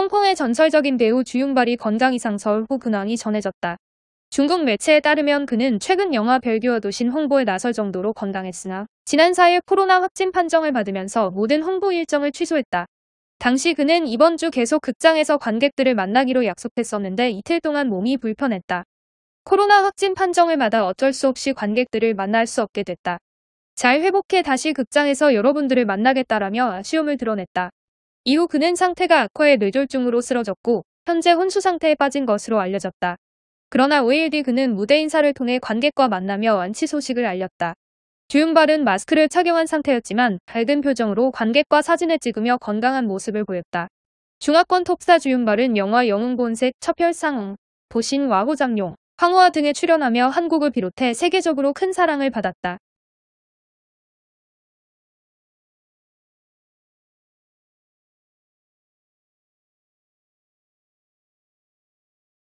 홍콩의 전설적인 배우 주윤발이 건강 이상 서울고 근황이 전해졌다. 중국 매체에 따르면 그는 최근 영화 별교와 도신 홍보에 나설 정도로 건강했으나 지난 4일 코로나 확진 판정을 받으면서 모든 홍보 일정을 취소했다. 당시 그는 이번 주 계속 극장에서 관객들을 만나기로 약속했었는데 이틀 동안 몸이 불편했다. 코로나 확진 판정을 받아 어쩔 수 없이 관객들을 만날 수 없게 됐다. 잘 회복해 다시 극장에서 여러분들을 만나겠다라며 아쉬움을 드러냈다. 이후 그는 상태가 악화해 뇌졸중으로 쓰러졌고 현재 혼수 상태에 빠진 것으로 알려졌다. 그러나 5일 뒤 그는 무대 인사를 통해 관객과 만나며 완치 소식을 알렸다. 주윤발은 마스크를 착용한 상태였지만 밝은 표정으로 관객과 사진을 찍으며 건강한 모습을 보였다. 중화권 톱사 주윤발은 영화 영웅본색 첩혈상웅 보신 와호장룡, 황호화 등에 출연하며 한국을 비롯해 세계적으로 큰 사랑을 받았다.